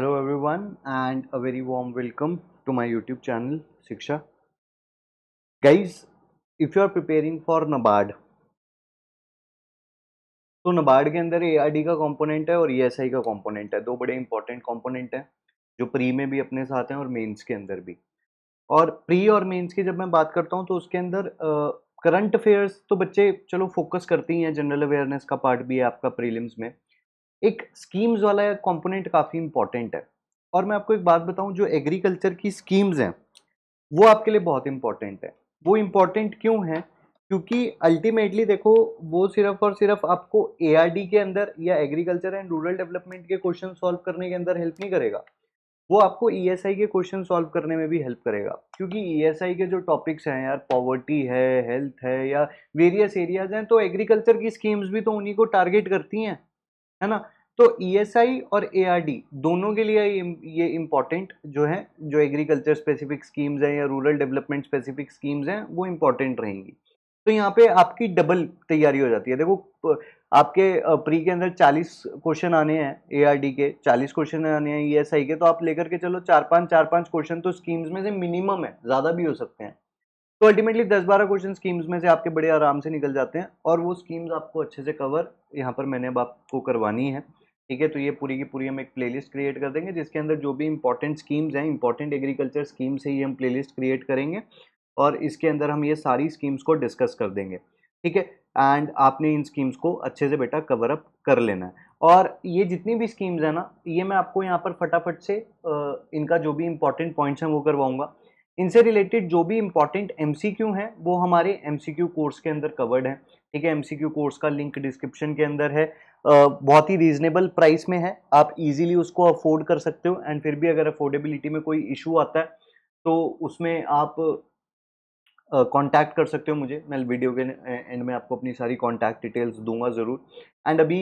Hello everyone and a very warm welcome to my YouTube channel Shiksha guys if you are preparing for NABARD तो नबार्ड के अंदर ए का component है और ई e का कंपोनेंट है दो बड़े इंपॉर्टेंट कंपोनेंट हैं जो प्री में भी अपने साथ हैं और मेंस के अंदर भी और प्री और मेंस की जब मैं बात करता हूँ तो उसके अंदर करंट अफेयर्स तो बच्चे चलो फोकस करते ही हैं जनरल अवेयरनेस का पार्ट भी है आपका प्रीलिम्स में एक स्कीम्स वाला कंपोनेंट काफ़ी इंपॉर्टेंट है और मैं आपको एक बात बताऊं जो एग्रीकल्चर की स्कीम्स हैं वो आपके लिए बहुत इंपॉर्टेंट है वो इम्पॉर्टेंट क्यों है क्योंकि अल्टीमेटली देखो वो सिर्फ और सिर्फ आपको ए के अंदर या एग्रीकल्चर एंड रूरल डेवलपमेंट के क्वेश्चन सॉल्व करने के अंदर हेल्प नहीं करेगा वो आपको ई e के क्वेश्चन सॉल्व करने में भी हेल्प करेगा क्योंकि ई e के जो टॉपिक्स हैं यार पॉवर्टी है हेल्थ है या वेरियस एरियाज हैं तो एग्रीकल्चर की स्कीम्स भी तो उन्हीं को टारगेट करती हैं है ना तो ई e और ए दोनों के लिए ये इम्पॉर्टेंट जो है जो एग्रीकल्चर स्पेसिफिक स्कीम्स हैं या रूरल डेवलपमेंट स्पेसिफिक स्कीम्स हैं वो इम्पॉर्टेंट रहेंगी तो यहाँ पे आपकी डबल तैयारी हो जाती है देखो आपके प्री के अंदर 40 क्वेश्चन आने हैं ए के 40 क्वेश्चन आने हैं ई e के तो आप लेकर के चलो चार पाँच चार पाँच क्वेश्चन तो स्कीम्स में से मिनिमम है ज़्यादा भी हो सकते हैं तो अल्टीमेटली दस बारह क्वेश्चन स्कीम्स में से आपके बड़े आराम से निकल जाते हैं और वो स्कीम्स आपको अच्छे से कवर यहाँ पर मैंने अब आपको करवानी है ठीक है तो ये पूरी की पूरी हम एक प्लेलिस्ट क्रिएट कर देंगे जिसके अंदर जो भी इंपॉर्टेंट स्कीम्स हैं इंपॉर्टेंट एग्रीकल्चर स्कीम से ही हम प्लेलिस्ट क्रिएट करेंगे और इसके अंदर हम ये सारी स्कीम्स को डिस्कस कर देंगे ठीक है एंड आपने इन स्कीम्स को अच्छे से बेटा कवर अप कर लेना है और ये जितनी भी स्कीम्स हैं ना ये मैं आपको यहाँ पर फटाफट से इनका जो भी इंपॉर्टेंट पॉइंट्स हैं वो करवाऊँगा इनसे रिलेटेड जो भी इंपॉर्टेंट एम हैं वो हमारे एम कोर्स के अंदर कवर्ड हैं ठीक है एम कोर्स का लिंक डिस्क्रिप्शन के अंदर है बहुत ही रीजनेबल प्राइस में है आप इजीली उसको अफोर्ड कर सकते हो एंड फिर भी अगर अफोर्डेबिलिटी में कोई इशू आता है तो उसमें आप कांटेक्ट कर सकते हो मुझे मैं वीडियो के एंड में आपको अपनी सारी कांटेक्ट डिटेल्स दूंगा ज़रूर एंड अभी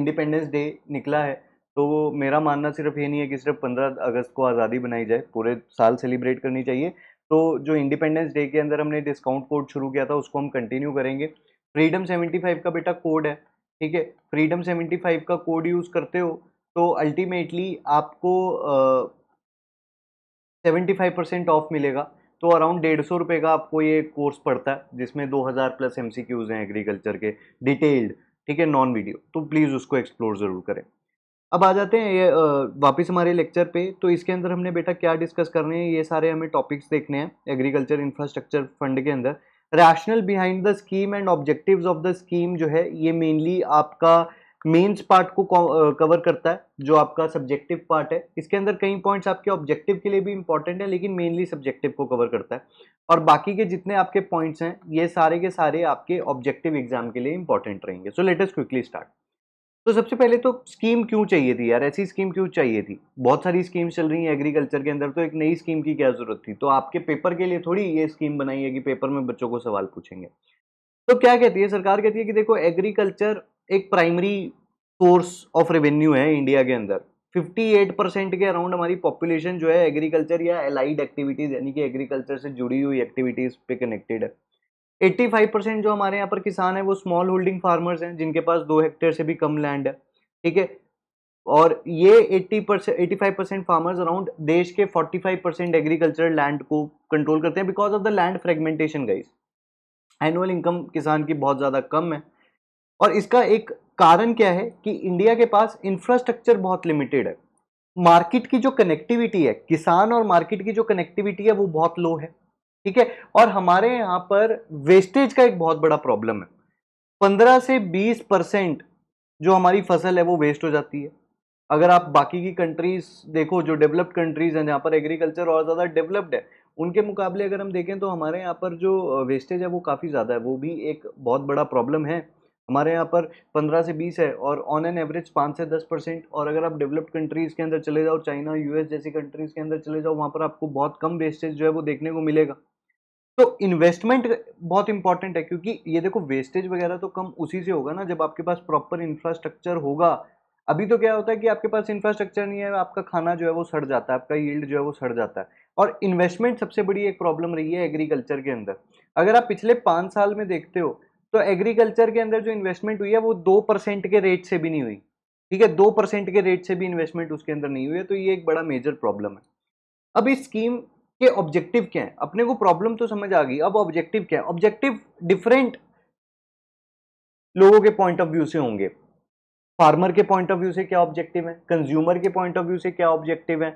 इंडिपेंडेंस डे निकला है तो मेरा मानना सिर्फ ये नहीं है कि सिर्फ पंद्रह अगस्त को आज़ादी बनाई जाए पूरे साल सेलिब्रेट करनी चाहिए तो जो इंडिपेंडेंस डे के अंदर हमने डिस्काउंट कोड शुरू किया था उसको हम कंटिन्यू करेंगे फ्रीडम सेवेंटी फाइव का बेटा कोड है ठीक है फ्रीडम सेवेंटी फाइव का कोड यूज़ करते हो तो अल्टीमेटली आपको सेवेंटी फाइव परसेंट ऑफ मिलेगा तो अराउंड डेढ़ सौ रुपये का आपको ये कोर्स पड़ता है जिसमें दो हज़ार प्लस एम हैं एग्रीकल्चर के डिटेल्ड ठीक है नॉन वीडियो तो प्लीज़ उसको एक्सप्लोर ज़रूर करें अब आ जाते हैं ये वापस हमारे लेक्चर पे तो इसके अंदर हमने बेटा क्या डिस्कस करने हैं ये सारे हमें टॉपिक्स देखने हैं एग्रीकल्चर इंफ्रास्ट्रक्चर फंड के अंदर rationale behind the scheme and objectives of the scheme जो है ये मेनली आपका मेंस पार्ट को कवर करता है जो आपका सब्जेक्टिव पार्ट है इसके अंदर कई पॉइंट्स आपके ऑब्जेक्टिव के लिए भी इंपॉर्टेंट है लेकिन मेनली सब्जेक्टिव को कवर करता है और बाकी के जितने आपके पॉइंट्स हैं ये सारे के सारे आपके ऑब्जेक्टिव एग्जाम के लिए इंपॉर्टेंट रहेंगे सो लेटेस्ट क्विकली स्टार्ट तो सबसे पहले तो स्कीम क्यों चाहिए थी यार ऐसी स्कीम क्यों चाहिए थी बहुत सारी स्कीम्स चल रही हैं एग्रीकल्चर के अंदर तो एक नई स्कीम की क्या ज़रूरत थी तो आपके पेपर के लिए थोड़ी ये स्कीम बनाई है कि पेपर में बच्चों को सवाल पूछेंगे तो क्या कहती है सरकार कहती है कि देखो एग्रीकल्चर एक प्राइमरी सोर्स ऑफ रेवेन्यू है इंडिया के अंदर 58 परसेंट के अराउंड हमारी पॉपुलेशन जो है एग्रीकल्चर या एलाइड एक्टिविटीज़ यानी कि एग्रीकल्चर से जुड़ी हुई एक्टिविटीज़ पे कनेक्टेड है 85 परसेंट जो हमारे यहाँ पर किसान है वो स्मॉल होल्डिंग फार्मर्स हैं जिनके पास दो हेक्टेयर से भी कम लैंड है ठीक है और ये 80 percent eighty percent farmers around देश के 45 परसेंट एग्रीकल्चर लैंड को कंट्रोल करते हैं because of the land fragmentation guys annual income किसान की बहुत ज़्यादा कम है और इसका एक कारण क्या है कि इंडिया के पास इंफ्रास्ट्रक्चर बहुत लिमिटेड है मार्केट की जो कनेक्टिविटी है किसान और मार्केट की जो कनेक्टिविटी है वो बहुत लो है ठीक है और हमारे यहाँ पर वेस्टेज का एक बहुत बड़ा प्रॉब्लम है पंद्रह से बीस परसेंट जो हमारी फसल है वो वेस्ट हो जाती है अगर आप बाकी की कंट्रीज देखो जो डेवलप्ड कंट्रीज हैं जहाँ पर एग्रीकल्चर और ज़्यादा डेवलप्ड है उनके मुकाबले अगर हम देखें तो हमारे यहाँ पर जो वेस्टेज है वो काफ़ी ज़्यादा है वो भी एक बहुत बड़ा प्रॉब्लम है हमारे यहाँ पर 15 से 20 है और ऑन एन एवरेज 5 से 10 परसेंट और अगर आप डेवलप्ड कंट्रीज़ के अंदर चले जाओ चाइना यूएस जैसी कंट्रीज़ के अंदर चले जाओ वहाँ पर आपको बहुत कम वेस्टेज जो है वो देखने को मिलेगा तो इन्वेस्टमेंट बहुत इंपॉर्टेंट है क्योंकि ये देखो वेस्टेज वगैरह तो कम उसी से होगा ना जब आपके पास प्रॉपर इंफ्रास्ट्रक्चर होगा अभी तो क्या होता है कि आपके पास इंफ्रास्ट्रक्चर नहीं है आपका खाना जो है वो सड़ जाता है आपका यील्ड जो है वो सड़ जाता है और इन्वेस्टमेंट सबसे बड़ी एक प्रॉब्लम रही है एग्रीकल्चर के अंदर अगर आप पिछले पाँच साल में देखते हो तो एग्रीकल्चर के अंदर जो इन्वेस्टमेंट हुई है वो दो परसेंट के रेट से भी नहीं हुई ठीक है दो परसेंट के रेट से भी इन्वेस्टमेंट उसके अंदर नहीं हुई है तो ये एक बड़ा मेजर प्रॉब्लम है अब इस स्कीम कि ऑब्जेक्टिव क्या है अपने को प्रॉब्लम तो समझ आ गई अब ऑब्जेक्टिव क्या है ऑब्जेक्टिव डिफरेंट लोगों के पॉइंट ऑफ व्यू से होंगे फार्मर के पॉइंट ऑफ व्यू से क्या ऑब्जेक्टिव है कंज्यूमर के पॉइंट ऑफ व्यू से क्या ऑब्जेक्टिव है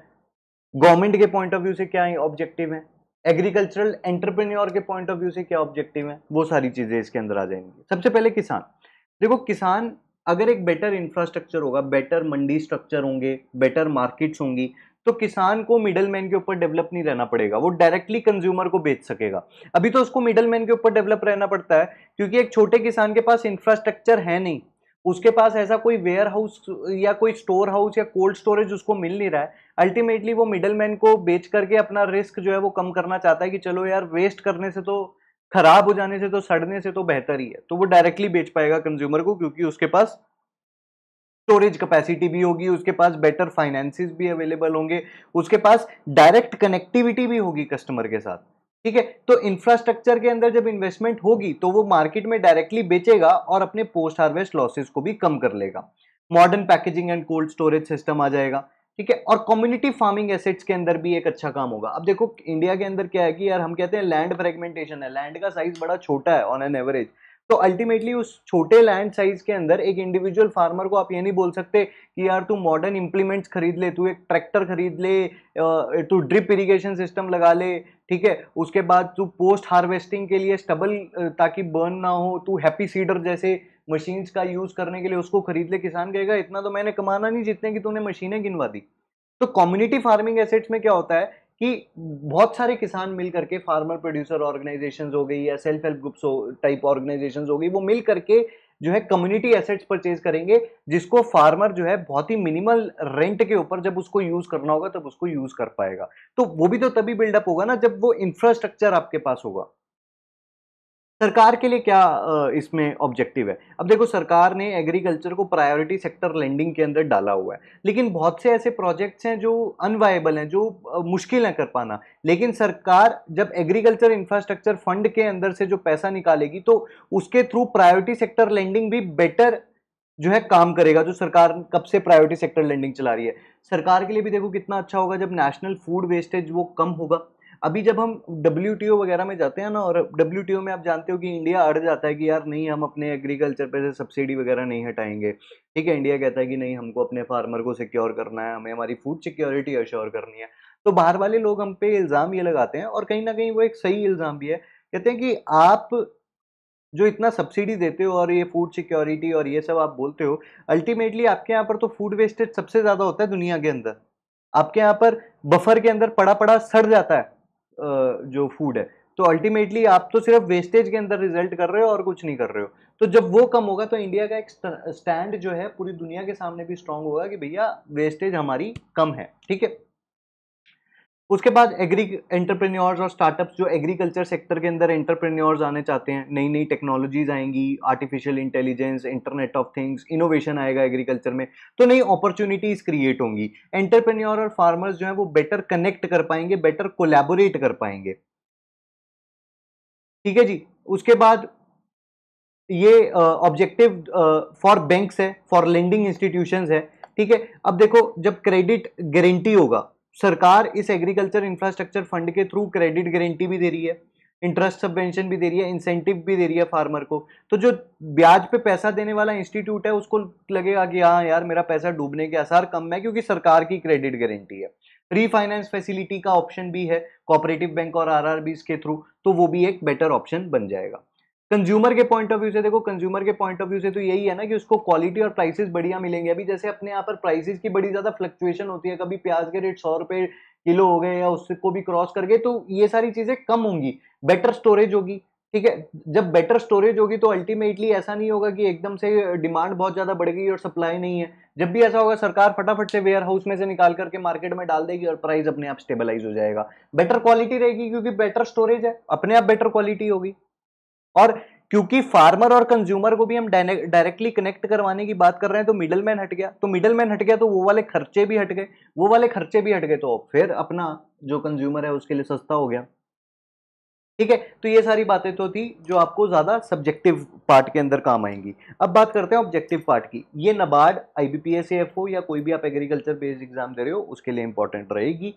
गवर्नमेंट के पॉइंट ऑफ व्यू से क्या ऑब्जेक्टिव है एग्रीकल्चरल एंटरप्रेन्योर के पॉइंट ऑफ व्यू से क्या ऑब्जेक्टिव है वो सारी चीज़ें इसके अंदर आ जाएंगी सबसे पहले किसान देखो किसान अगर एक बेटर इंफ्रास्ट्रक्चर होगा बेटर मंडी स्ट्रक्चर होंगे बेटर मार्केट्स होंगी तो किसान को मिडल मैन के ऊपर डेवलप नहीं रहना पड़ेगा वो डायरेक्टली कंज्यूमर को बेच सकेगा अभी तो उसको मिडल मैन के ऊपर डेवलप रहना पड़ता है क्योंकि एक छोटे किसान के पास इंफ्रास्ट्रक्चर है नहीं उसके पास ऐसा कोई वेयर हाउस या कोई स्टोर हाउस या कोल्ड स्टोरेज उसको मिल नहीं रहा है अल्टीमेटली वो मिडल मैन को बेच करके अपना रिस्क जो है वो कम करना चाहता है कि चलो यार वेस्ट करने से तो खराब हो जाने से तो सड़ने से तो बेहतर ही है तो वो डायरेक्टली बेच पाएगा कंज्यूमर को क्योंकि उसके पास स्टोरेज कैपेसिटी भी होगी उसके पास बेटर फाइनेंसिस भी अवेलेबल होंगे उसके पास डायरेक्ट कनेक्टिविटी भी होगी कस्टमर के साथ ठीक है तो इंफ्रास्ट्रक्चर के अंदर जब इन्वेस्टमेंट होगी तो वो मार्केट में डायरेक्टली बेचेगा और अपने पोस्ट हार्वेस्ट लॉसेस को भी कम कर लेगा modern packaging and cold storage system आ जाएगा ठीक है और कम्युनिटी फार्मिंग एसेट्स के अंदर भी एक अच्छा काम होगा अब देखो इंडिया के अंदर क्या है कि यार हम कहते हैं लैंड फ्रेगमेंटेशन है लैंड का साइज बड़ा छोटा है ऑन एन एवरेज तो अल्टीमेटली उस छोटे लैंड साइज के अंदर एक इंडिविजुअल फार्मर को आप ये नहीं बोल सकते कि यार तू मॉडर्न इम्प्लीमेंट्स खरीद ले तू एक ट्रैक्टर खरीद ले तू ड्रिप इरिगेशन सिस्टम लगा ले ठीक है उसके बाद तू पोस्ट हार्वेस्टिंग के लिए स्टबल ताकि बर्न ना हो तू हैप्पी सीडर जैसे मशीन्स का यूज़ करने के लिए उसको खरीद ले किसान कहेगा इतना तो मैंने कमाना नहीं जितने की तूने मशीनें गिनवा दी तो कम्युनिटी फार्मिंग एसेट्स में क्या होता है कि बहुत सारे किसान मिल करके फार्मर प्रोड्यूसर ऑर्गेनाइजेशन हो गई या self help groups type organisation हो गई वो मिल करके जो है कम्युनिटी एसेट्स परचेज करेंगे जिसको फार्मर जो है बहुत ही मिनिमल रेंट के ऊपर जब उसको यूज करना होगा तब उसको यूज कर पाएगा तो वो भी तो तभी बिल्डअप होगा ना जब वो इंफ्रास्ट्रक्चर आपके पास होगा सरकार के लिए क्या इसमें ऑब्जेक्टिव है अब देखो सरकार ने एग्रीकल्चर को प्रायोरिटी सेक्टर लैंडिंग के अंदर डाला हुआ है लेकिन बहुत से ऐसे प्रोजेक्ट्स हैं जो अनवाइबल हैं जो मुश्किल है कर पाना लेकिन सरकार जब एग्रीकल्चर इंफ्रास्ट्रक्चर फंड के अंदर से जो पैसा निकालेगी तो उसके थ्रू प्रायोरिटी सेक्टर लैंडिंग भी बेटर जो है काम करेगा जो सरकार कब से प्रायोरिटी सेक्टर लैंडिंग चला रही है सरकार के लिए भी देखो कितना अच्छा होगा जब नेशनल फूड वेस्टेज वो कम होगा अभी जब हम डब्ल्यू वगैरह में जाते हैं ना और डब्ल्यू में आप जानते हो कि इंडिया अड़ जाता है कि यार नहीं हम अपने एग्रीकल्चर पर से सब्सिडी वगैरह नहीं हटाएंगे ठीक है इंडिया कहता है कि नहीं हमको अपने फार्मर को सिक्योर करना है हमें हमारी फूड सिक्योरिटी अश्योर करनी है तो बाहर वाले लोग हम पे इल्ज़ाम ये लगाते हैं और कहीं ना कहीं वो एक सही इल्ज़ाम भी है कहते हैं कि आप जो इतना सब्सिडी देते हो और ये फूड सिक्योरिटी और ये सब आप बोलते हो अल्टीमेटली आपके यहाँ पर तो फूड वेस्टेज सबसे ज़्यादा होता है दुनिया के अंदर आपके यहाँ पर बफर के अंदर पड़ा पड़ा सड़ जाता है जो फूड है तो अल्टीमेटली आप तो सिर्फ वेस्टेज के अंदर रिजल्ट कर रहे हो और कुछ नहीं कर रहे हो तो जब वो कम होगा तो इंडिया का एक स्टैंड जो है पूरी दुनिया के सामने भी स्ट्रांग होगा कि भैया वेस्टेज हमारी कम है ठीक है उसके बाद एग्री एंटरप्रेन्योर्स और स्टार्टअप्स जो एग्रीकल्चर सेक्टर के अंदर एंटरप्रेन्योर्स आने चाहते हैं नई नई टेक्नोलॉजीज आएंगी artificial intelligence internet of things innovation आएगा एग्रीकल्चर में तो नई अपॉर्चुनिटीज क्रिएट होंगी एंटरप्रेन्योर और फार्मर्स जो है वो बेटर कनेक्ट कर पाएंगे बेटर कोलेबोरेट कर पाएंगे ठीक है जी उसके बाद ये ऑब्जेक्टिव फॉर बैंक्स है फॉर लेंडिंग इंस्टीट्यूशंस है ठीक है अब देखो जब क्रेडिट गारंटी होगा सरकार इस एग्रीकल्चर इंफ्रास्ट्रक्चर फंड के थ्रू क्रेडिट गारंटी भी दे रही है इंटरेस्ट सबवेंशन भी दे रही है इंसेंटिव भी दे रही है फार्मर को तो जो ब्याज पे पैसा देने वाला इंस्टीट्यूट है उसको लगेगा कि हाँ यार मेरा पैसा डूबने के आसार कम है क्योंकि सरकार की क्रेडिट गारंटी है रीफाइनेंस फैसिलिटी का ऑप्शन भी है कोऑपरेटिव बैंक और आर के थ्रू तो वो भी एक बेटर ऑप्शन बन जाएगा कंज्यूमर के पॉइंट ऑफ व्यू से देखो कंज्यूमर के पॉइंट ऑफ व्यू से तो यही है ना कि उसको क्वालिटी और प्राइसेस बढ़िया मिलेंगे अभी जैसे अपने यहाँ पर प्राइसेस की बड़ी ज़्यादा फ्लक्चुएशन होती है कभी प्याज के रेट सौ रुपए किलो हो गए या उसको भी क्रॉस कर गए तो ये सारी चीज़ें कम होंगी बेटर स्टोरेज होगी ठीक है जब बेटर स्टोरेज होगी तो अल्टीमेटली ऐसा नहीं होगा कि एकदम से डिमांड बहुत ज़्यादा बढ़ गई और सप्लाई नहीं है जब भी ऐसा होगा सरकार फटाफट से वेयर हाउस में से निकाल करके मार्केट में डाल देगी और प्राइस अपने आप स्टेबलाइज हो जाएगा बेटर क्वालिटी रहेगी क्योंकि बेटर स्टोरेज है अपने आप बेटर क्वालिटी होगी और क्योंकि फार्मर और कंज्यूमर को भी हम डायरेक्टली कनेक्ट करवाने की बात कर रहे हैं तो मिडल मैन हट गया तो मिडल मैन हट गया तो वो वाले खर्चे भी हट गए वो वाले खर्चे भी हट गए तो फिर अपना जो कंज्यूमर है उसके लिए सस्ता हो गया ठीक है तो ये सारी बातें तो थी जो आपको ज़्यादा सब्जेक्टिव पार्ट के अंदर काम आएंगी अब बात करते हैं ऑब्जेक्टिव पार्ट की ये नबार्ड आई बी या कोई भी आप एग्रीकल्चर बेस्ड एग्जाम दे रहे हो उसके लिए इंपॉर्टेंट रहेगी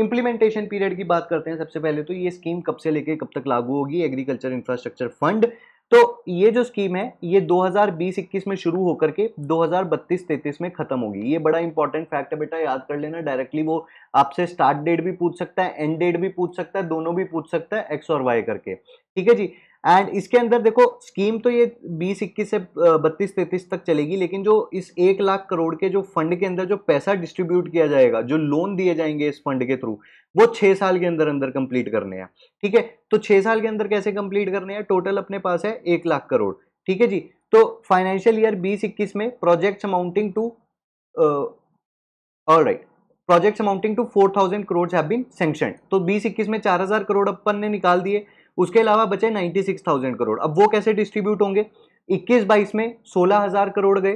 इंप्लीमेंटेशन पीरियड की बात करते हैं सबसे पहले तो ये स्कीम कब से लेके कब तक लागू होगी एग्रीकल्चर इंफ्रास्ट्रक्चर फंड तो ये जो स्कीम है ये 2020-21 में शुरू होकर के 2032-33 में खत्म होगी ये बड़ा इंपॉर्टेंट फैक्ट है बेटा याद कर लेना डायरेक्टली वो आपसे स्टार्ट डेट भी पूछ सकता है एंड डेट भी पूछ सकता है दोनों भी पूछ सकता है एक्स और वाई करके ठीक है जी एंड इसके अंदर देखो स्कीम तो ये बीस इक्कीस से बत्तीस तैतीस तक चलेगी लेकिन जो इस एक लाख करोड़ के जो फंड के अंदर जो पैसा डिस्ट्रीब्यूट किया जाएगा जो लोन दिए जाएंगे इस फंड के थ्रू वो छः साल के अंदर अंदर कंप्लीट करने हैं ठीक है तो छः साल के अंदर कैसे कंप्लीट करने हैं टोटल अपने पास है एक लाख करोड़ ठीक है जी तो फाइनेंशियल ईयर बीस इक्कीस में projects amounting to all right projects amounting to four thousand crore have been sanction तो बीस इक्कीस में चार हजार करोड़ अपन ने निकाल दिए उसके अलावा बचे 96,000 करोड़ अब वो कैसे डिस्ट्रीब्यूट होंगे 21 बाईस में 16,000 करोड़ गए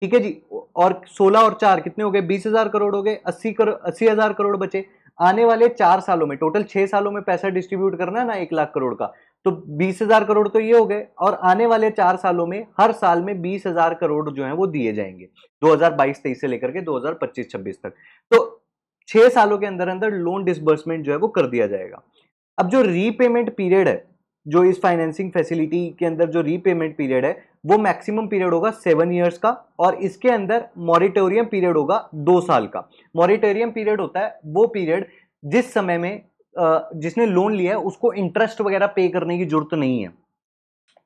ठीक है जी और 16 और 4 कितने हो गए 20,000 करोड़ हो गए 80 करोड़ 80,000 करोड़ बचे आने वाले चार सालों में टोटल छः सालों में पैसा डिस्ट्रीब्यूट करना है ना एक लाख करोड़ का तो बीस हजार करोड़ तो ये हो गए और आने वाले चार सालों में हर साल में बीस हजार करोड़ जो है वो दिए जाएंगे दो हजार से लेकर के दो हजार तक तो छह सालों के अंदर अंदर लोन डिसबर्समेंट जो है वो कर दिया जाएगा अब जो रीपेमेंट पीरियड है जो इस फाइनेंसिंग फैसिलिटी के अंदर जो रीपेमेंट पीरियड है वो मैक्सिमम पीरियड होगा सेवन ईयर्स का और इसके अंदर मॉरिटोरियम पीरियड होगा दो साल का मॉरिटोरियम पीरियड होता है वो पीरियड जिस समय में जिसने लोन लिया है उसको इंटरेस्ट वगैरह पे करने की जरूरत नहीं है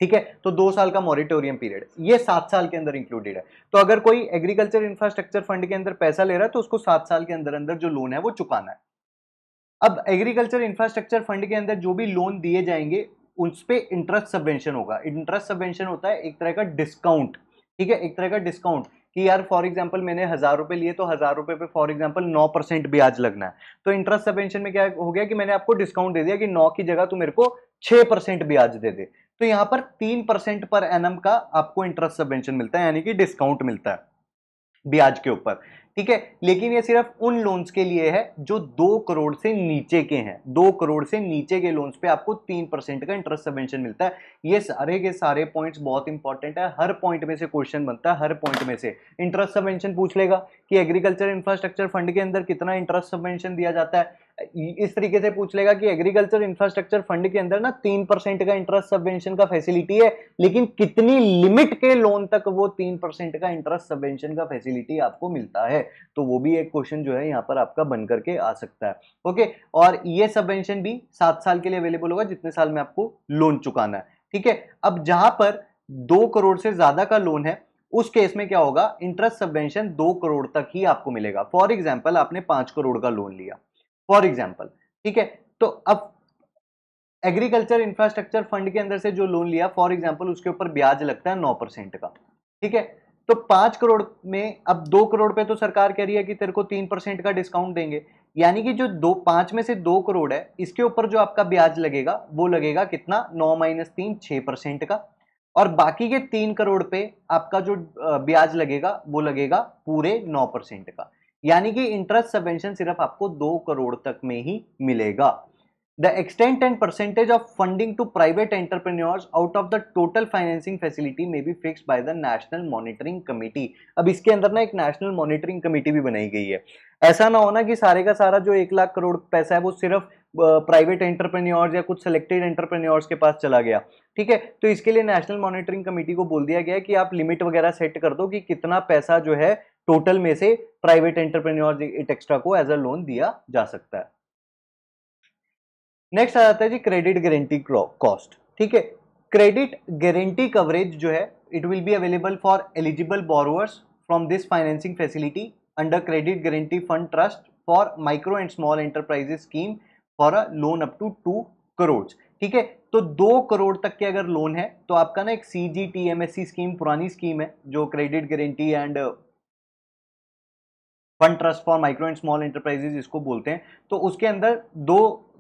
ठीक है तो दो साल का मॉरिटोरियम पीरियड ये सात साल के अंदर इंक्लूडेड है तो अगर कोई एग्रीकल्चर इंफ्रास्ट्रक्चर फंड के अंदर पैसा ले रहा है तो उसको सात साल के अंदर अंदर जो लोन है वो चुकाना है अब एग्रीकल्चर इंफ्रास्ट्रक्चर फंड के अंदर जो भी लोन दिए जाएंगे उस पर इंटरेस्ट सबवेंशन होगा इंटरेस्ट सबवेंशन होता है एक तरह का डिस्काउंट ठीक है एक तरह का डिस्काउंट कि यार फॉर एग्जाम्पल मैंने हज़ार रुपये लिए तो हज़ार रुपये पे फॉर एग्जाम्पल नौ परसेंट ब्याज लगना है तो इंटरेस्ट सबवेंशन में क्या हो गया कि मैंने आपको डिस्काउंट दे दिया कि नौ की जगह तू मेरे को छः परसेंट ब्याज दे दे तो यहाँ पर तीन परसेंट पर एनम का आपको इंटरेस्ट सबवेंशन मिलता है यानी कि डिस्काउंट मिलता है ब्याज के ऊपर ठीक है लेकिन ये सिर्फ उन लोन्स के लिए है जो दो करोड़ से नीचे के हैं दो करोड़ से नीचे के लोन्स पे आपको तीन परसेंट का इंटरेस्ट सबेंशन मिलता है ये सारे के सारे पॉइंट्स बहुत इंपॉर्टेंट है हर पॉइंट में से क्वेश्चन बनता है हर पॉइंट में से इंटरेस्ट सबेंशन पूछ लेगा कि एग्रीकल्चर इंफ्रास्ट्रक्चर फंड के अंदर कितना इंटरेस्ट सबेंशन दिया जाता है इस तरीके से पूछ लेगा कि एग्रीकल्चर इंफ्रास्ट्रक्चर फंड के अंदर ना तीन परसेंट का इंटरेस्ट सबवेंशन का फैसिलिटी है लेकिन कितनी लिमिट के लोन तक वो तीन परसेंट का इंटरेस्ट सबवेंशन का फैसिलिटी आपको मिलता है तो वो भी एक क्वेश्चन जो है यहाँ पर आपका बन करके आ सकता है ओके और ये सबवेंशन भी सात साल के लिए अवेलेबल होगा जितने साल में आपको लोन चुकाना है ठीक है अब जहां पर दो करोड़ से ज्यादा का लोन है उस केस में क्या होगा इंटरेस्ट सबवेंशन दो करोड़ तक ही आपको मिलेगा फॉर एग्जाम्पल आपने पांच करोड़ का लोन लिया फॉर एग्जाम्पल ठीक है तो अब एग्रीकल्चर इंफ्रास्ट्रक्चर फंड के अंदर से जो लोन लिया फॉर एग्जाम्पल उसके ऊपर ब्याज लगता है नौ परसेंट का ठीक है तो पांच करोड़ में अब दो करोड़ पे तो सरकार कह रही है कि तेरे को तीन परसेंट का डिस्काउंट देंगे यानी कि जो दो पांच में से दो करोड़ है इसके ऊपर जो आपका ब्याज लगेगा वो लगेगा कितना नौ माइनस तीन छह परसेंट का और बाकी के तीन करोड़ पे आपका जो ब्याज लगेगा वो लगेगा पूरे नौ परसेंट का यानी कि इंटरेस्ट सबवेंशन सिर्फ आपको दो करोड़ तक में ही मिलेगा the extent and percentage of funding to private entrepreneurs out of the total financing facility में be fix by the national monitoring committee अब इसके अंदर ना एक नेशनल मॉनिटरिंग कमेटी भी बनाई गई है ऐसा ना होना कि सारे का सारा जो एक लाख करोड़ पैसा है वो सिर्फ प्राइवेट एंटरप्रेन्योर्स या कुछ सेलेक्टेड एंटरप्रेन्योर्स के पास चला गया ठीक है तो इसके लिए नेशनल मॉनिटरिंग कमेटी को बोल दिया गया कि आप लिमिट वगैरह सेट कर दो कि कितना पैसा जो है टोटल में से प्राइवेट एंटरप्रेन्योर इट एक्स्ट्रा को एज अ लोन दिया जा सकता है नेक्स्ट आ जाता है जी क्रेडिट गारंटी कॉस्ट ठीक है क्रेडिट गारंटी कवरेज जो है it will be available for eligible borrowers from this financing facility under credit guarantee fund trust for micro and small enterprises scheme for a loan up to two crore ठीक है तो दो करोड़ तक के अगर loan है तो आपका ना एक C G T M S C scheme पुरानी स्कीम है जो credit guarantee and fund trust for micro and small enterprises इसको बोलते हैं तो उसके अंदर दो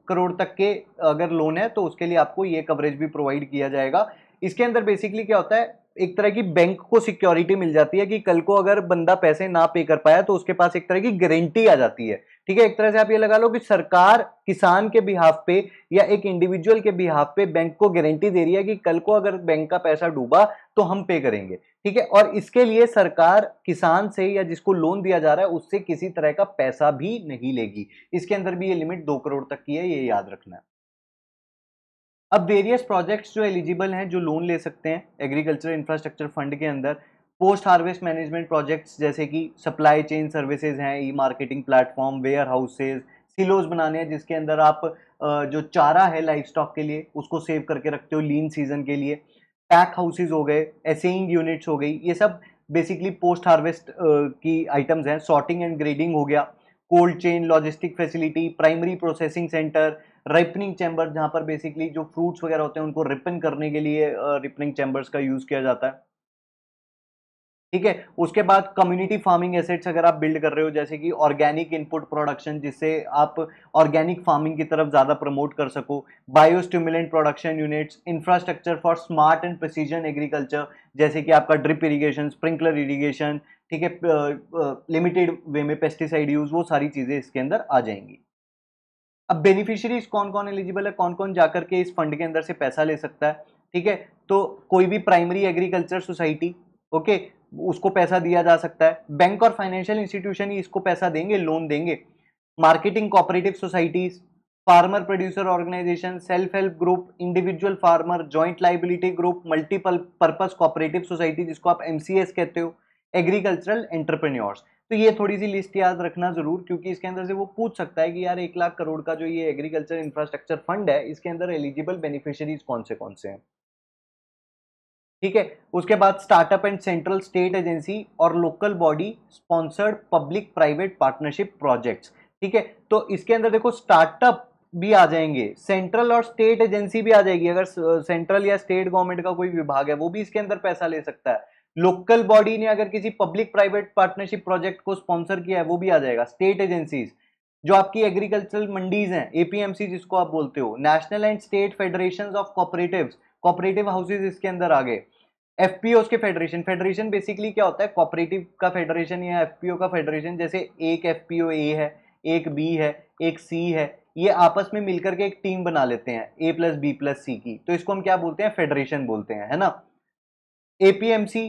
करोड़ तक के अगर लोन है तो उसके लिए आपको ये कवरेज भी प्रोवाइड किया जाएगा इसके अंदर बेसिकली क्या होता है एक तरह की बैंक को सिक्योरिटी मिल जाती है कि कल को अगर बंदा पैसे ना पे कर पाया तो उसके पास एक तरह की गारंटी आ जाती है ठीक है एक तरह से आप ये लगा लो कि सरकार किसान के बिहाफ पे या एक इंडिविजुअल के बिहाफ पे बैंक को गारंटी दे रही है कि कल को अगर बैंक का पैसा डूबा तो हम पे करेंगे ठीक है और इसके लिए सरकार किसान से या जिसको लोन दिया जा रहा है उससे किसी तरह का पैसा भी नहीं लेगी इसके अंदर भी ये लिमिट दो करोड़ तक की है ये याद रखना है अब वेरियस प्रोजेक्ट्स जो एलिजिबल हैं जो लोन ले सकते हैं एग्रीकल्चर इंफ्रास्ट्रक्चर फंड के अंदर पोस्ट हार्वेस्ट मैनेजमेंट प्रोजेक्ट्स जैसे कि सप्लाई चेन सर्विसेज हैं e marketing platform warehouses silos बनाने हैं जिसके अंदर आप जो चारा है लाइफ स्टॉक के लिए उसको सेव करके रखते हो लीन सीजन के लिए पैक हाउसेज हो गए एसेइंग यूनिट्स हो गई ये सब बेसिकली पोस्ट हार्वेस्ट की आइटम्स हैं सॉर्टिंग एंड ग्रेडिंग हो गया cold chain logistic facility primary processing centre ripening chamber जहाँ पर बेसिकली जो फ्रूट्स वगैरह होते हैं उनको रिपन करने के लिए रिपनिंग चैम्बर्स का यूज़ किया जाता है ठीक है उसके बाद कम्युनिटी फार्मिंग एसेट्स अगर आप बिल्ड कर रहे हो जैसे कि ऑर्गेनिक इनपुट प्रोडक्शन जिससे आप ऑर्गेनिक फार्मिंग की तरफ ज़्यादा प्रमोट कर सको biostimulant production units infrastructure for smart and precision agriculture जैसे कि आपका ड्रिप इरीगेशन स्प्रिंकलर इरीगेशन ठीक है लिमिटेड वे में पेस्टिसाइड यूज़ वो सारी चीज़ें इसके अंदर आ जाएंगी अब बेनिफिशरीज कौन कौन एलिजिबल है कौन कौन जाकर के इस फंड के अंदर से पैसा ले सकता है ठीक है तो कोई भी प्राइमरी एग्रीकल्चर सोसाइटी ओके उसको पैसा दिया जा सकता है बैंक और फाइनेंशियल इंस्टीट्यूशन ही इसको पैसा देंगे लोन देंगे marketing cooperative societies farmer producer organisation self help group individual farmer joint liability group multiple purpose cooperative society जिसको आप एम कहते हो एग्रीकल्चरल एंटरप्रेन्योर्स तो ये थोड़ी सी लिस्ट याद रखना जरूर क्योंकि इसके अंदर से वो पूछ सकता है कि यार एक लाख करोड़ का जो ये एग्रीकल्चर इंफ्रास्ट्रक्चर फंड है इसके अंदर एलिजिबल बेनिफिशरीज कौन से कौन से हैं ठीक है उसके बाद startup and central state agency और local body sponsored public private partnership projects ठीक है तो इसके अंदर देखो स्टार्टअप भी आ जाएंगे सेंट्रल और स्टेट एजेंसी भी आ जाएगी अगर सेंट्रल या स्टेट गवर्नमेंट का कोई विभाग है वो भी इसके अंदर पैसा ले सकता है लोकल बॉडी ने अगर किसी पब्लिक प्राइवेट पार्टनरशिप प्रोजेक्ट को स्पॉन्सर किया है वो भी आ जाएगा स्टेट एजेंसीज जो आपकी एग्रीकल्चरल मंडीज हैं एपीएमसी जिसको आप बोलते हो national and state federation of cooperative cooperative houses इसके अंदर आ गए एफ के फेडरेशन फेडरेशन बेसिकली क्या होता है कॉपरेटिव का फेडरेशन या एफ का फेडरेशन जैसे एक एफ ए है एक बी है एक सी है ये आपस में मिलकर के एक टीम बना लेते हैं A plus B plus C की तो इसको हम क्या बोलते हैं फेडरेशन बोलते हैं है ना APMC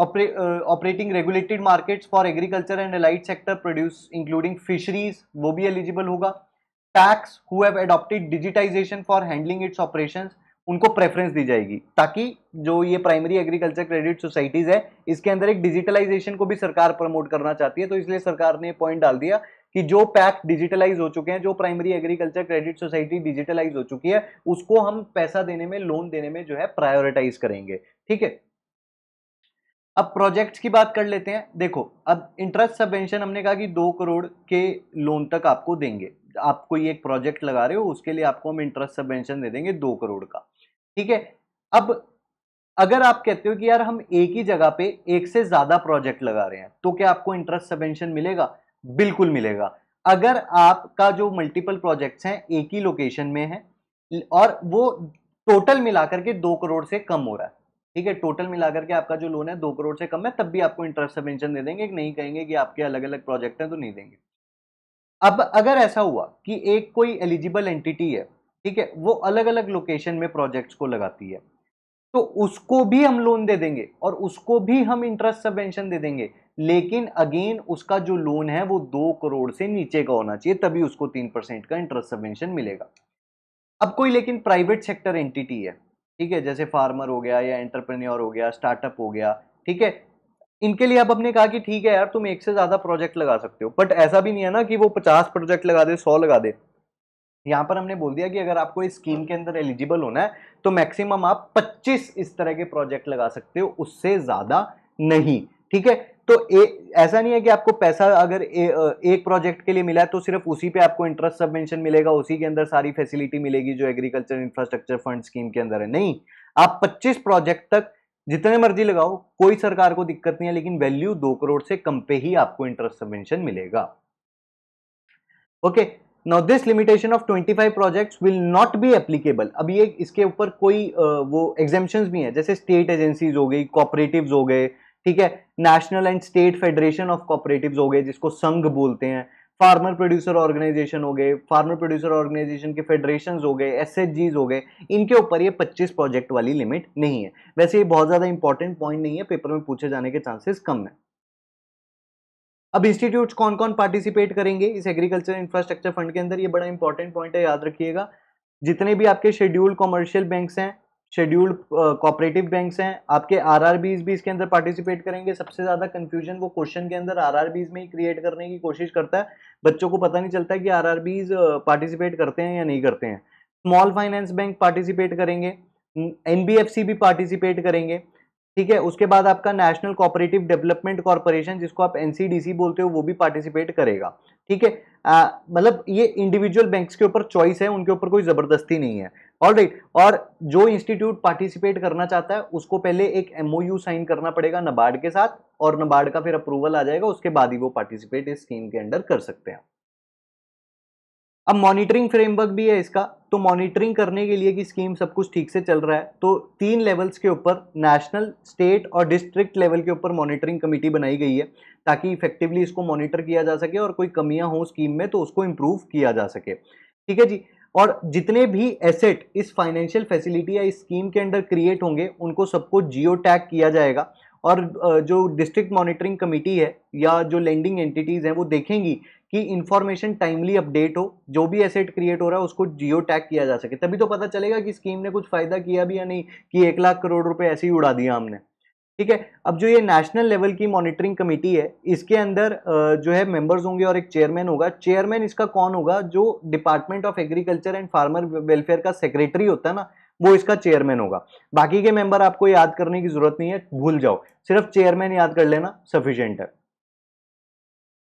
operating regulated markets for agriculture and allied sector produce including fisheries वो भी एलिजिबल होगा tax who have adopted digitisation for handling its operation उनको प्रेफरेंस दी जाएगी ताकि जो ये प्राइमरी एग्रीकल्चर क्रेडिट सोसाइटीज़ है इसके अंदर एक डिजिटलाइजेशन को भी सरकार प्रमोट करना चाहती है तो इसलिए सरकार ने पॉइंट डाल दिया कि जो पैक डिजिटलाइज हो चुके हैं जो primary agriculture credit society digitalise हो चुकी है उसको हम पैसा देने में लोन देने में जो है प्रायोरिटाइज करेंगे ठीक है अब प्रोजेक्ट्स की बात कर लेते हैं देखो अब इंटरेस्ट सबवेंशन हमने कहा कि दो करोड़ के लोन तक आपको देंगे आप कोई एक प्रोजेक्ट लगा रहे हो उसके लिए आपको हम इंटरेस्ट सबवेंशन दे देंगे दो करोड़ का ठीक है अब अगर आप कहते हो कि यार हम एक ही जगह पे एक से ज़्यादा प्रोजेक्ट लगा रहे हैं तो क्या आपको इंटरेस्ट सबवेंशन मिलेगा बिल्कुल मिलेगा अगर आपका जो मल्टीपल प्रोजेक्ट्स हैं एक ही लोकेशन में है और वो टोटल मिलाकर के दो करोड़ से कम हो रहा है ठीक है टोटल मिलाकर के आपका जो लोन है दो करोड़ से कम है तब भी आपको इंटरेस्ट सबेंशन दे देंगे नहीं कहेंगे कि आपके अलग अलग प्रोजेक्ट हैं तो नहीं देंगे अब अगर ऐसा हुआ कि एक कोई एलिजिबल एंटिटी है ठीक है वो अलग अलग लोकेशन में प्रोजेक्ट्स को लगाती है तो उसको भी हम लोन दे देंगे और उसको भी हम इंटरेस्ट सबेंशन दे देंगे लेकिन अगेन उसका जो लोन है वो दो करोड़ से नीचे का होना चाहिए तभी उसको तीन परसेंट का इंटरेस्ट सबेंशन मिलेगा अब कोई लेकिन प्राइवेट सेक्टर एंटिटी है ठीक है जैसे फार्मर हो गया या एंटरप्रेन्योर हो गया स्टार्टअप हो गया ठीक है इनके लिए अब हमने कहा कि ठीक है यार तुम एक से ज़्यादा प्रोजेक्ट लगा सकते हो बट ऐसा भी नहीं है ना कि वो पचास प्रोजेक्ट लगा दे सौ लगा दे यहाँ पर हमने बोल दिया कि अगर आपको इस स्कीम के अंदर एलिजिबल होना है तो मैक्सिमम आप 25 इस तरह के प्रोजेक्ट लगा सकते हो उससे ज़्यादा नहीं ठीक है तो ए, ऐसा नहीं है कि आपको पैसा अगर ए, एक प्रोजेक्ट के लिए मिला है तो सिर्फ उसी पे आपको इंटरेस्ट सबमेंशन मिलेगा उसी के अंदर सारी फैसिलिटी मिलेगी जो एग्रीकल्चर इंफ्रास्ट्रक्चर फंड स्कीम के अंदर है नहीं आप 25 प्रोजेक्ट तक जितने मर्जी लगाओ कोई सरकार को दिक्कत नहीं है लेकिन वैल्यू दो करोड़ से कम पे ही आपको इंटरेस्ट सबमेंशन मिलेगा okay now this limitation of 25 project will not be applicable अब ये इसके ऊपर कोई वो एग्जामेशन भी है जैसे स्टेट एजेंसीज हो गई कॉपरेटिव हो गए ठीक है national and state federation of cooperative हो गए जिसको संघ बोलते हैं फार्मर प्रोड्यूसर ऑर्गेनाइजेशन हो गए फार्मर प्रोड्यूसर ऑर्गेनाइजेशन के फेडरेशन हो गए एस हो गए इनके ऊपर ये 25 प्रोजेक्ट वाली लिमिट नहीं है वैसे ये बहुत ज़्यादा इंपॉर्टेंट पॉइंट नहीं है पेपर में पूछे जाने के चांसेस कम है अब इंस्टीट्यूट कौन कौन पार्टिसिपेट करेंगे इस एग्रीकल्चर इंफ्रास्ट्रक्चर फंड के अंदर ये बड़ा इंपॉर्टेंट पॉइंट है याद रखिएगा जितने भी आपके शेड्यूल्ड कॉमर्शियल बैंक्स हैं शेड्यूल्ड कोऑपरेटिव बैंक्स हैं आपके आर आर बीज भी इसके अंदर पार्टिसिपेट करेंगे सबसे ज़्यादा कन्फ्यूजन वो क्वेश्चन के अंदर आर आर बीज में ही क्रिएट करने की कोशिश करता है बच्चों को पता नहीं चलता कि आर आर बीज पार्टिसिपेट करते हैं या नहीं करते हैं स्मॉल फाइनेंस बैंक पार्टिसिपेट करेंगे एन बी एफ सी भी पार्टिसिपेट करेंगे ठीक है उसके बाद आपका नेशनल कोऑपरेटिव डेवलपमेंट कॉरपोरेशन जिसको आप एनसीडीसी बोलते हो वो भी पार्टिसिपेट करेगा ठीक है मतलब ये इंडिविजुअल बैंक्स के ऊपर चॉइस है उनके ऊपर कोई ज़बरदस्ती नहीं है ऑल राइट right. और जो इंस्टीट्यूट पार्टिसिपेट करना चाहता है उसको पहले एक एमओयू साइन करना पड़ेगा नबार्ड के साथ और नबार्ड का फिर अप्रूवल आ जाएगा उसके बाद ही वो पार्टिसिपेट इस स्कीम के अंडर कर सकते हैं अब मॉनिटरिंग फ्रेमवर्क भी है इसका तो मॉनिटरिंग करने के लिए कि स्कीम सब कुछ ठीक से चल रहा है तो तीन लेवल्स के ऊपर नेशनल स्टेट और डिस्ट्रिक्ट लेवल के ऊपर मॉनिटरिंग कमेटी बनाई गई है ताकि इफेक्टिवली इसको मॉनिटर किया जा सके और कोई कमियां हों स्कीम में तो उसको इम्प्रूव किया जा सके ठीक है जी और जितने भी एसेट इस फाइनेंशियल फैसिलिटी या इस स्कीम के अंडर क्रिएट होंगे उनको सबको जियो टैग किया जाएगा और जो डिस्ट्रिक्ट मॉनिटरिंग कमेटी है या जो लैंडिंग एंटिटीज़ हैं वो देखेंगी कि इन्फॉर्मेशन टाइमली अपडेट हो जो भी एसेट क्रिएट हो रहा है उसको जियो टैग किया जा सके तभी तो पता चलेगा कि स्कीम ने कुछ फ़ायदा किया भी या नहीं कि एक लाख करोड़ रुपए ऐसे ही उड़ा दिया हमने ठीक है अब जो ये नेशनल लेवल की मॉनिटरिंग कमेटी है इसके अंदर जो है मेंबर्स होंगे और एक चेयरमैन होगा चेयरमैन इसका कौन होगा जो department of agriculture and farmer welfare का सेक्रेटरी होता है ना वो इसका चेयरमैन होगा बाकी के मेंबर आपको याद करने की जरूरत नहीं है भूल जाओ सिर्फ चेयरमैन याद कर लेना सफिशियंट है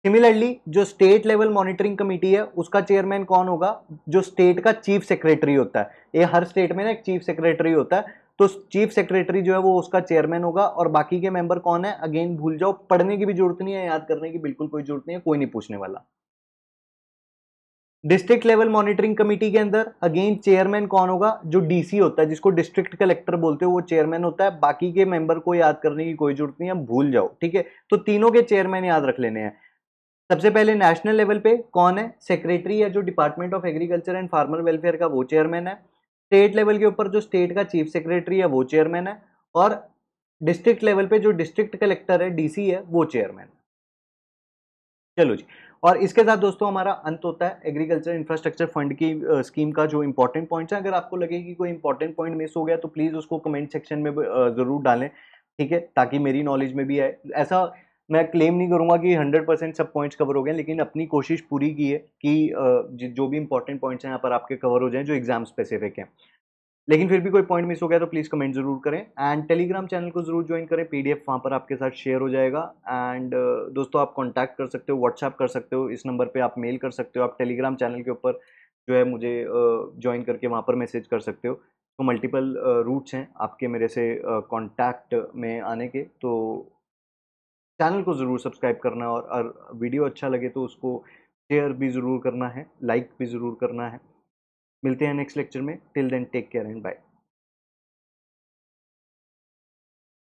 सिमिलरली जो स्टेट लेवल मॉनिटरिंग कमेटी है उसका चेयरमैन कौन होगा जो स्टेट का चीफ सेक्रेटरी होता है ये हर स्टेट में ना एक चीफ सेक्रेटरी होता है तो चीफ सेक्रेटरी जो है वो उसका चेयरमैन होगा और बाकी के मेंबर कौन है अगेन भूल जाओ पढ़ने की भी जरूरत नहीं है याद करने की बिल्कुल कोई जरूरत नहीं है कोई नहीं पूछने वाला डिस्ट्रिक्ट लेवल मॉनिटरिंग कमेटी के अंदर अगेन चेयरमैन कौन होगा जो डीसी होता है जिसको डिस्ट्रिक्ट कलेक्टर बोलते हो वो चेयरमैन होता है बाकी के मेंबर को याद करने की कोई जरूरत नहीं है भूल जाओ ठीक है तो तीनों के चेयरमैन याद रख लेने हैं सबसे पहले नेशनल लेवल पे कौन है सेक्रेटरी है जो department of agriculture and farmer welfare का वो चेयरमैन है स्टेट लेवल के ऊपर जो स्टेट का चीफ सेक्रेटरी है वो चेयरमैन है और डिस्ट्रिक्ट लेवल पे जो डिस्ट्रिक्ट कलेक्टर है डीसी है वो चेयरमैन है चलो जी और इसके साथ दोस्तों हमारा अंत होता है एग्रीकल्चर इंफ्रास्ट्रक्चर फंड की स्कीम का जो इंपॉर्टेंट पॉइंट्स है अगर आपको लगे कि कोई इंपॉर्टेंट पॉइंट मिस हो गया तो प्लीज़ उसको कमेंट सेक्शन में ज़रूर डालें ठीक है ताकि मेरी नॉलेज में भी आए ऐसा मैं क्लेम नहीं करूँगा कि हंड्रेड परसेंट सब पॉइंट्स कवर हो गए लेकिन अपनी कोशिश पूरी की है कि जो भी इंपॉर्टेंट पॉइंट्स हैं यहाँ पर आपके कवर हो जाएं जो एग्जाम स्पेसिफिक हैं लेकिन फिर भी कोई पॉइंट मिस हो गया तो प्लीज़ कमेंट जरूर करें एंड टेलीग्राम चैनल को जरूर ज्वाइन करें पी वहाँ पर आपके साथ शेयर हो जाएगा एंड दोस्तों आप कॉन्टैक्ट कर सकते हो व्हाट्सएप कर सकते हो इस नंबर पर आप मेल कर सकते हो आप टेलीग्राम चैनल के ऊपर जो है मुझे ज्वाइन करके वहाँ पर मैसेज कर सकते हो तो मल्टीपल रूट्स हैं आपके मेरे से कॉन्टैक्ट में आने के तो चैनल को ज़रूर सब्सक्राइब करना और, और वीडियो अच्छा लगे तो उसको शेयर भी ज़रूर करना है लाइक भी ज़रूर करना है मिलते हैं नेक्स्ट लेक्चर में till then take care and bye